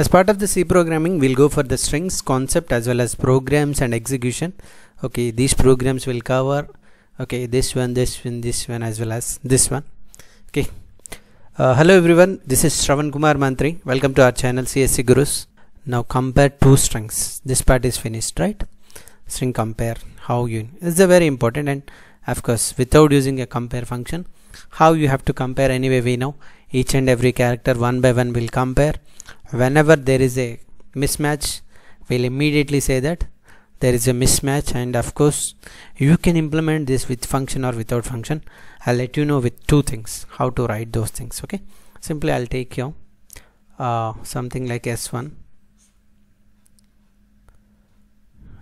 As part of the C programming, we'll go for the strings concept as well as programs and execution. Okay, these programs will cover okay this one, this one, this one as well as this one. Okay. Uh, hello everyone, this is Shravan Kumar Mantri. Welcome to our channel CSC Gurus. Now compare two strings. This part is finished, right? String compare, how you is a very important and of course without using a compare function, how you have to compare anyway we know each and every character one by one will compare whenever there is a mismatch we'll immediately say that there is a mismatch and of course you can implement this with function or without function I'll let you know with two things how to write those things okay simply I'll take here uh, something like s1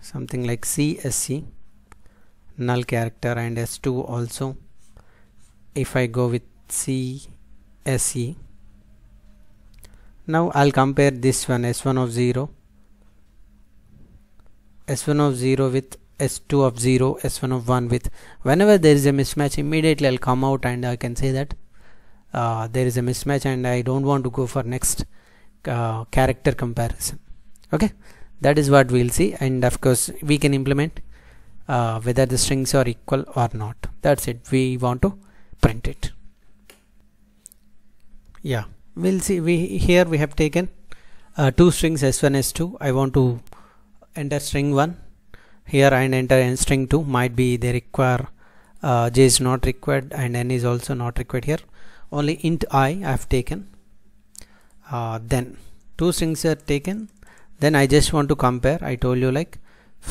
something like CSC null character and s2 also if I go with CSE now I'll compare this one s1 of 0 s1 of 0 with s2 of 0 s1 of 1 with whenever there is a mismatch immediately I'll come out and I can say that uh, there is a mismatch and I don't want to go for next uh, character comparison okay that is what we'll see and of course we can implement uh, whether the strings are equal or not that's it we want to print it yeah we'll see we here we have taken uh, two strings s1 s2 I want to enter string 1 here and enter n string 2 might be they require uh, j is not required and n is also not required here only int i I have taken uh, then two strings are taken then I just want to compare I told you like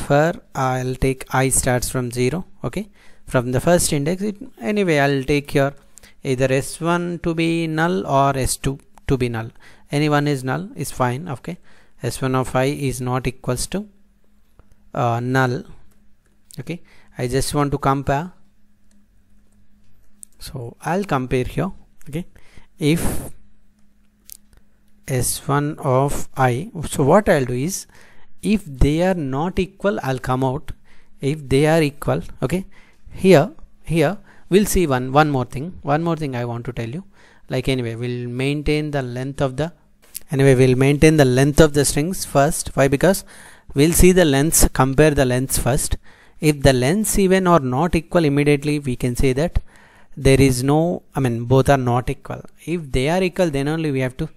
for I'll take i starts from 0 okay from the first index it, anyway I'll take your either s1 to be null or s2 to be null anyone is null is fine okay s1 of i is not equals to uh, null okay I just want to compare so I'll compare here okay if s1 of i so what I'll do is if they are not equal I'll come out if they are equal okay here here we'll see one one more thing one more thing I want to tell you like anyway we'll maintain the length of the anyway we'll maintain the length of the strings first why because we'll see the lengths compare the lengths first if the lengths even or not equal immediately we can say that there is no I mean both are not equal if they are equal then only we have to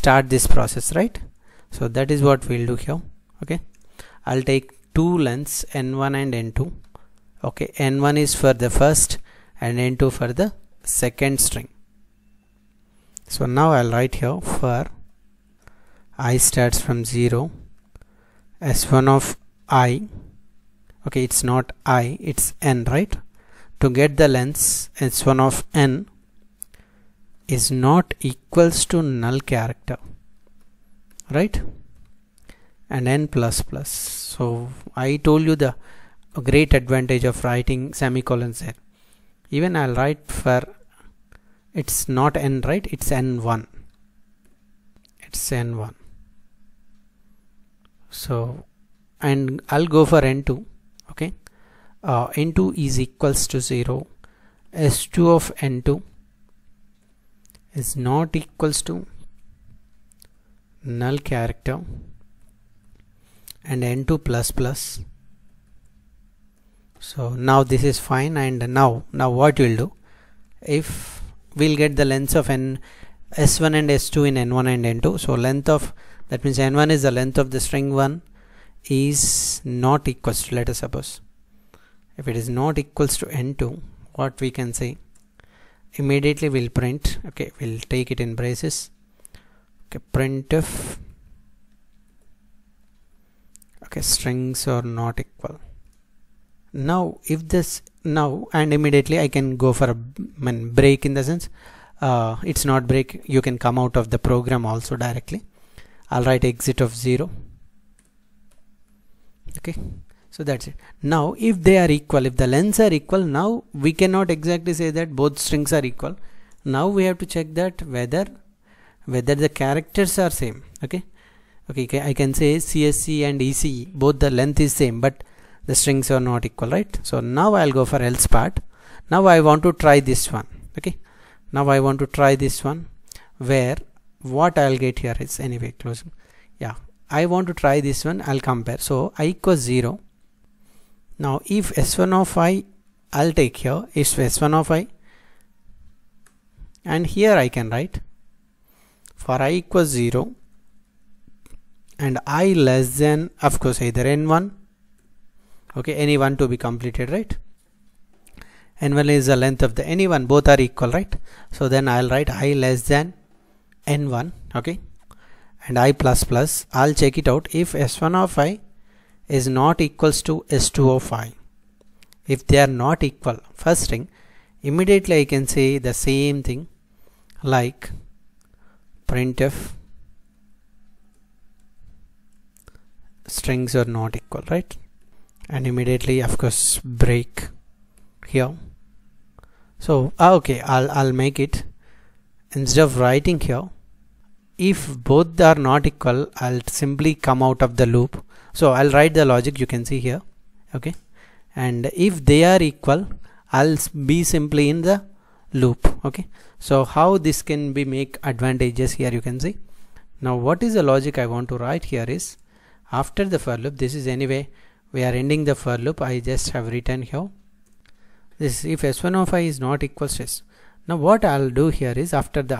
start this process right so that is what we'll do here okay I'll take two lengths n1 and n2 okay n1 is for the first and n2 for the second string so now I'll write here for i starts from 0 s1 of i okay it's not i it's n right to get the length s1 of n is not equals to null character right and n plus plus so I told you the great advantage of writing semicolons there even I'll write for it's not n right it's n1 it's n1 so and I'll go for n2 okay uh, n2 is equals to 0 s2 of n2 is not equals to null character and n2 plus plus so now this is fine and now now what we'll do if we'll get the length of n s1 and s2 in n1 and n2 so length of that means n1 is the length of the string 1 is not equals to let us suppose if it is not equals to n2 what we can say immediately we'll print okay we'll take it in braces okay print if okay strings are not equal now if this now and immediately I can go for a break in the sense uh, it's not break you can come out of the program also directly I'll write exit of 0 okay so that's it now if they are equal if the lengths are equal now we cannot exactly say that both strings are equal now we have to check that whether whether the characters are same okay okay I can say CSC and ECE both the length is same but the strings are not equal right so now I'll go for else part now I want to try this one okay now I want to try this one where what I'll get here is anyway close yeah I want to try this one I'll compare so I equals 0 now if s1 of i I'll take here is s1 of i and here I can write for i equals 0 and i less than of course either n1 okay any one to be completed right n1 is the length of the any one both are equal right so then I'll write i less than n1 okay and i plus plus I'll check it out if s1 of i is not equals to s2 of i if they are not equal first thing immediately I can say the same thing like printf strings are not equal right and immediately of course break here so ah, okay I'll, I'll make it instead of writing here if both are not equal I'll simply come out of the loop so I'll write the logic you can see here okay and if they are equal I'll be simply in the loop okay so how this can be make advantages here you can see now what is the logic I want to write here is after the for loop this is anyway we are ending the for loop I just have written here this if s1 of i is not equal to s now what I'll do here is after the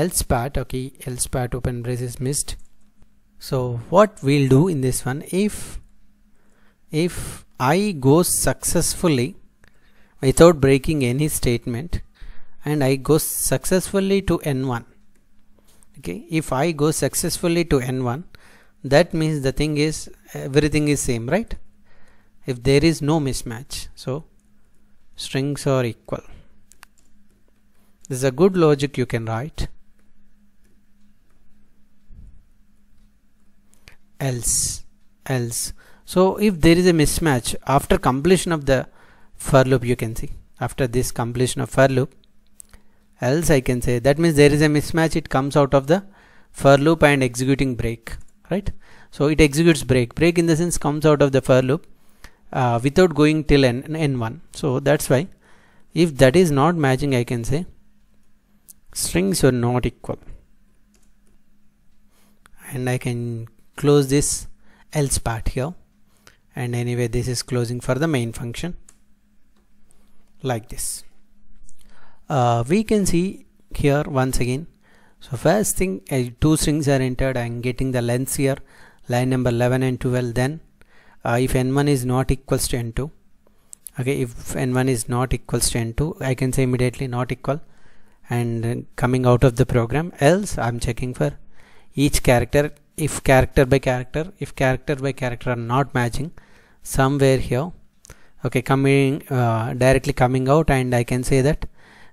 else part okay else part open brace is missed so what we'll do in this one if if i goes successfully without breaking any statement and i goes successfully to n1 okay if i goes successfully to n1 that means the thing is everything is same right if there is no mismatch so strings are equal this is a good logic you can write else else so if there is a mismatch after completion of the for loop you can see after this completion of for loop else I can say that means there is a mismatch it comes out of the for loop and executing break right so it executes break break in the sense comes out of the for loop uh, without going till n, n1 so that's why if that is not matching I can say strings are not equal and I can close this else part here and anyway this is closing for the main function like this uh, we can see here once again so first thing uh, two strings are entered I'm getting the lengths here line number 11 and 12 then uh, if n1 is not equals to n2 okay if n1 is not equals to n2 I can say immediately not equal and coming out of the program else I'm checking for each character if character by character if character by character are not matching somewhere here okay coming uh, directly coming out and I can say that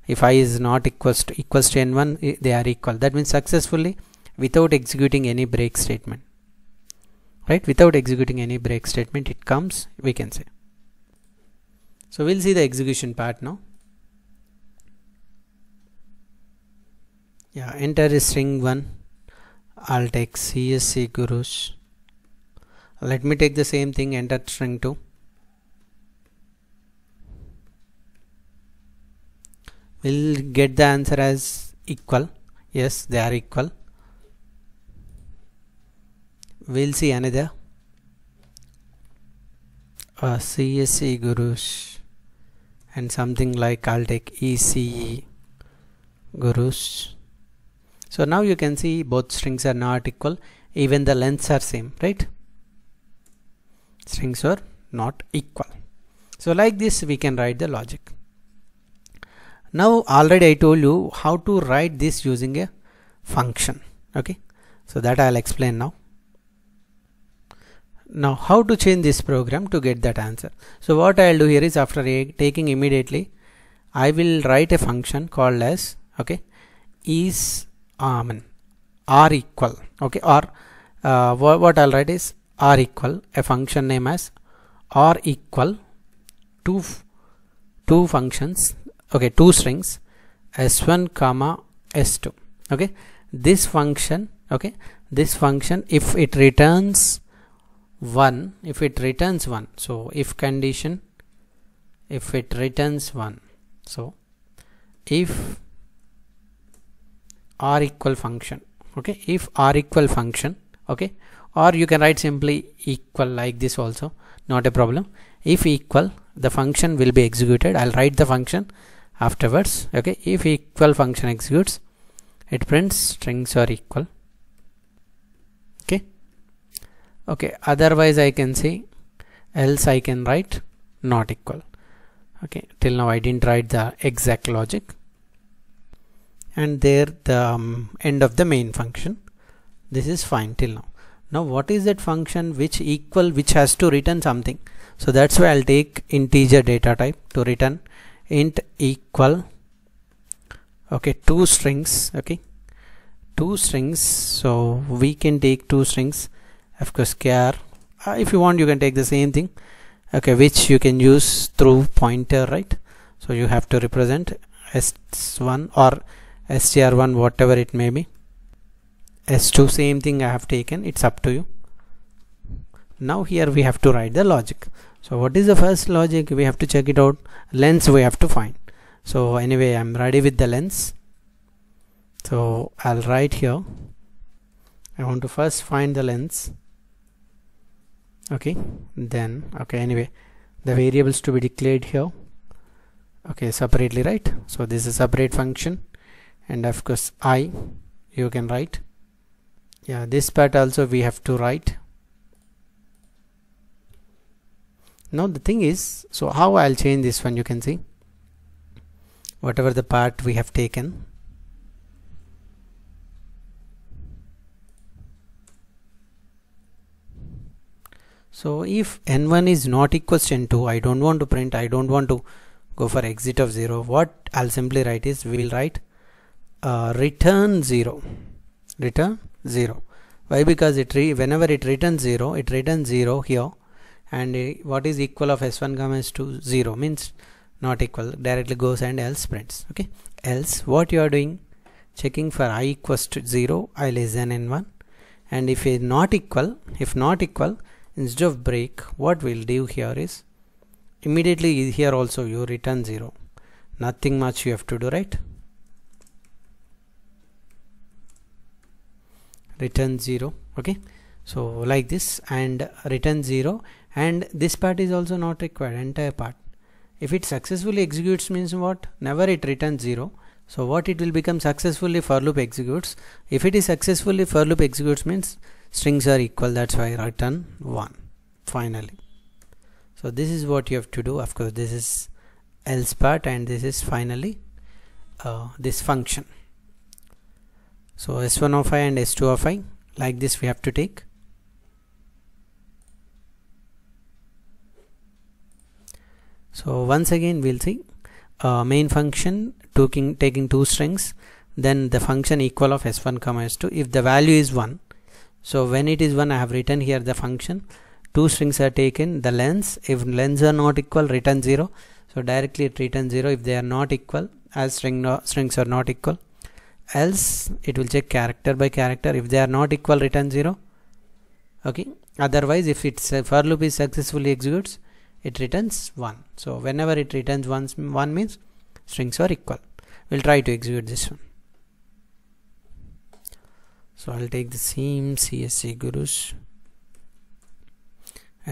if i is not equals to equals to n1 they are equal that means successfully without executing any break statement right without executing any break statement it comes we can say so we'll see the execution part now yeah enter is string 1 i'll take csc gurus let me take the same thing enter string 2 we'll get the answer as equal yes they are equal we'll see another uh, CSE gurus and something like I'll take ECE gurus so now you can see both strings are not equal even the lengths are same right strings are not equal so like this we can write the logic now already I told you how to write this using a function okay so that I'll explain now now how to change this program to get that answer so what I'll do here is after taking immediately I will write a function called as okay is amen r equal okay or uh, what I'll write is r equal a function name as r equal to two functions okay two strings s1 comma s2 okay this function okay this function if it returns 1 if it returns 1 so if condition if it returns 1 so if r equal function okay if r equal function okay or you can write simply equal like this also not a problem if equal the function will be executed i'll write the function afterwards okay if equal function executes it prints strings are equal okay okay otherwise I can say else I can write not equal okay till now I didn't write the exact logic and there the um, end of the main function this is fine till now now what is that function which equal which has to return something so that's why I'll take integer data type to return int equal okay two strings okay two strings so we can take two strings of course care uh, if you want you can take the same thing okay which you can use through pointer right so you have to represent s1 or str1 whatever it may be s2 same thing I have taken it's up to you now here we have to write the logic so what is the first logic we have to check it out Lens we have to find so anyway I'm ready with the lens. so I'll write here I want to first find the lens. okay then okay anyway the variables to be declared here okay separately right so this is a separate function and of course I you can write yeah this part also we have to write now the thing is so how I'll change this one you can see whatever the part we have taken so if n1 is not equals to n2 I don't want to print I don't want to go for exit of 0 what I'll simply write is we will write uh, return 0 return 0 why because it whenever it returns 0 it returns 0 here and uh, what is equal of s1 comma s2 0 means not equal directly goes and else prints okay else what you are doing checking for i equals to 0 i less than n1 and if is not equal if not equal instead of break what we'll do here is immediately here also you return 0 nothing much you have to do right return 0 okay so like this and return 0 and this part is also not required entire part if it successfully executes means what never it returns 0 so what it will become successfully for loop executes if it is successfully for loop executes means strings are equal that's why I return 1 finally so this is what you have to do of course this is else part and this is finally uh, this function so s1 of i and s2 of i like this we have to take so once again we'll see uh, main function taking taking two strings then the function equal of s1 comma s2 if the value is 1 so when it is 1 I have written here the function two strings are taken the lengths if lengths are not equal return 0 so directly it returns 0 if they are not equal as string no, uh, strings are not equal else it will check character by character if they are not equal return 0 okay otherwise if it's for loop is successfully executes it returns 1 so whenever it returns 1 1 means strings are equal we'll try to execute this one so I'll take the same CSC gurus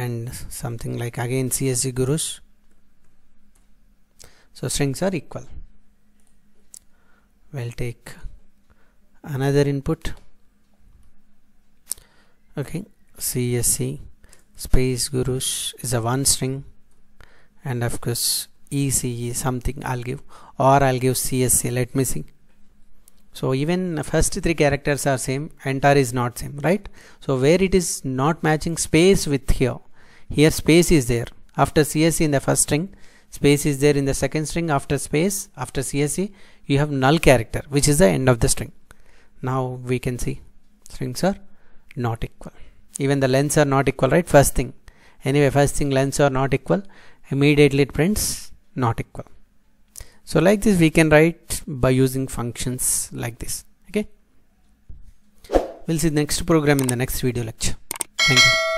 and something like again CSC gurus so strings are equal we'll take another input okay CSC space gurush is a one string and of course ECE something I'll give or I'll give CSC let me see so even first three characters are same enter is not same right so where it is not matching space with here here space is there after CSC in the first string space is there in the second string after space after CSC you have null character which is the end of the string now we can see strings are not equal even the lengths are not equal right first thing anyway first thing lengths are not equal immediately it prints not equal so like this we can write by using functions like this okay we'll see the next program in the next video lecture thank you